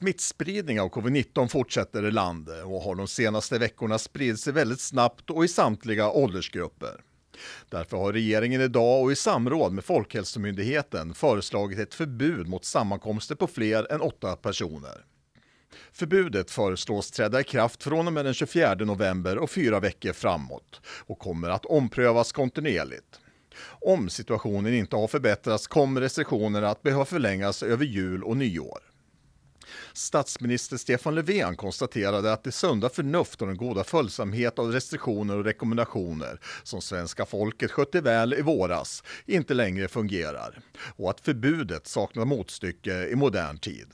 Smittspridning av covid-19 fortsätter i landet och har de senaste veckorna spridit sig väldigt snabbt och i samtliga åldersgrupper. Därför har regeringen idag och i samråd med Folkhälsomyndigheten föreslagit ett förbud mot sammankomster på fler än åtta personer. Förbudet föreslås träda i kraft från och med den 24 november och fyra veckor framåt och kommer att omprövas kontinuerligt. Om situationen inte har förbättrats kommer restriktionerna att behöva förlängas över jul och nyår. Statsminister Stefan Löfven konstaterade att det sunda förnuft och den goda följsamhet av restriktioner och rekommendationer som svenska folket skötte väl i våras inte längre fungerar och att förbudet saknar motstycke i modern tid.